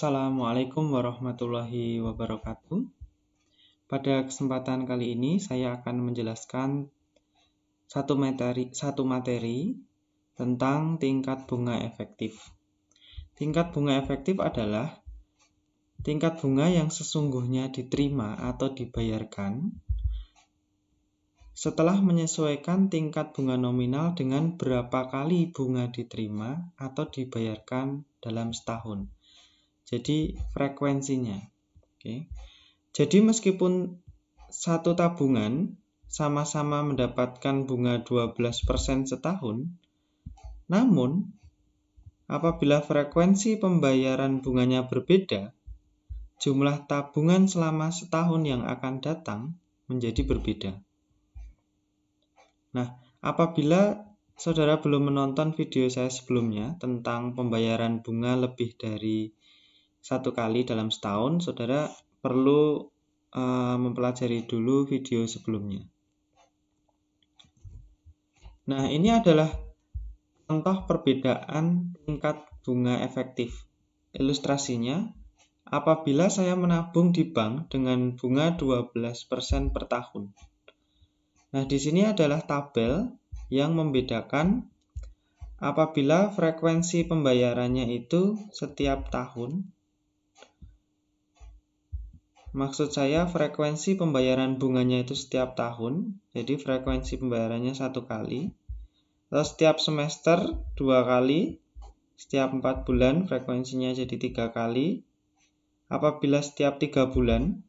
Assalamualaikum warahmatullahi wabarakatuh. Pada kesempatan kali ini saya akan menjelaskan satu materi, satu materi tentang tingkat bunga efektif. Tingkat bunga efektif adalah tingkat bunga yang sesungguhnya diterima atau dibayarkan setelah menyesuaikan tingkat bunga nominal dengan berapa kali bunga diterima atau dibayarkan dalam setahun jadi frekuensinya. Oke. Jadi meskipun satu tabungan sama-sama mendapatkan bunga 12% setahun, namun apabila frekuensi pembayaran bunganya berbeda, jumlah tabungan selama setahun yang akan datang menjadi berbeda. Nah, apabila saudara belum menonton video saya sebelumnya tentang pembayaran bunga lebih dari satu kali dalam setahun, saudara perlu uh, mempelajari dulu video sebelumnya. Nah, ini adalah contoh perbedaan tingkat bunga efektif. Ilustrasinya, apabila saya menabung di bank dengan bunga 12% per tahun. Nah, di sini adalah tabel yang membedakan apabila frekuensi pembayarannya itu setiap tahun Maksud saya frekuensi pembayaran bunganya itu setiap tahun, jadi frekuensi pembayarannya satu kali. Terus setiap semester dua kali, setiap empat bulan frekuensinya jadi tiga kali. Apabila setiap tiga bulan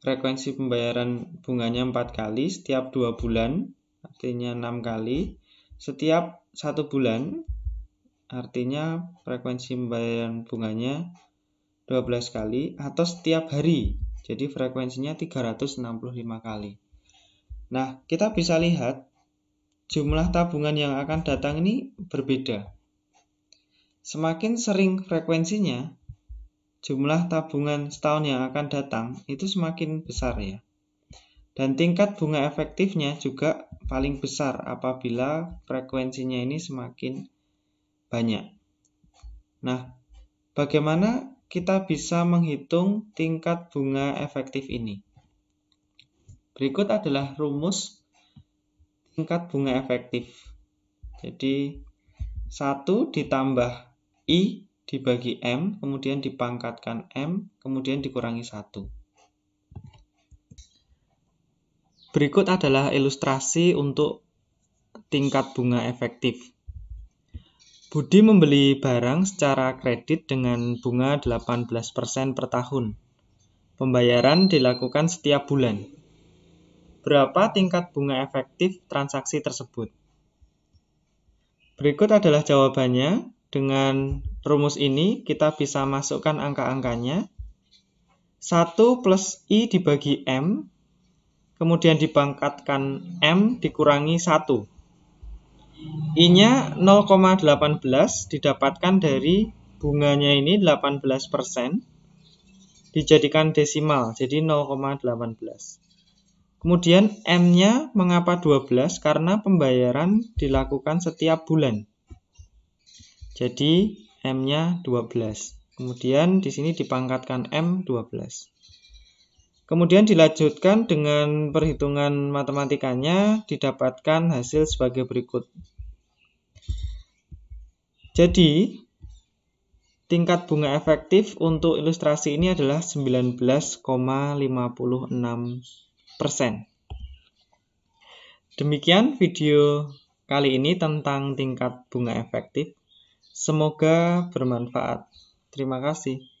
frekuensi pembayaran bunganya empat kali, setiap dua bulan artinya enam kali, setiap satu bulan artinya frekuensi pembayaran bunganya 12 kali atau setiap hari. Jadi frekuensinya 365 kali. Nah, kita bisa lihat jumlah tabungan yang akan datang ini berbeda. Semakin sering frekuensinya, jumlah tabungan setahun yang akan datang itu semakin besar ya. Dan tingkat bunga efektifnya juga paling besar apabila frekuensinya ini semakin banyak. Nah, bagaimana kita bisa menghitung tingkat bunga efektif ini. Berikut adalah rumus tingkat bunga efektif. Jadi 1 ditambah I dibagi M, kemudian dipangkatkan M, kemudian dikurangi 1. Berikut adalah ilustrasi untuk tingkat bunga efektif. Budi membeli barang secara kredit dengan bunga 18% per tahun. Pembayaran dilakukan setiap bulan. Berapa tingkat bunga efektif transaksi tersebut? Berikut adalah jawabannya. Dengan rumus ini, kita bisa masukkan angka-angkanya. 1 plus I dibagi M, kemudian dibangkatkan M dikurangi 1. I-nya 0,18 didapatkan dari bunganya ini 18% dijadikan desimal, jadi 0,18. Kemudian M-nya mengapa 12? Karena pembayaran dilakukan setiap bulan. Jadi M-nya 12. Kemudian di sini dipangkatkan M 12. Kemudian dilanjutkan dengan perhitungan matematikanya didapatkan hasil sebagai berikut. Jadi, tingkat bunga efektif untuk ilustrasi ini adalah 19,56%. Demikian video kali ini tentang tingkat bunga efektif. Semoga bermanfaat. Terima kasih.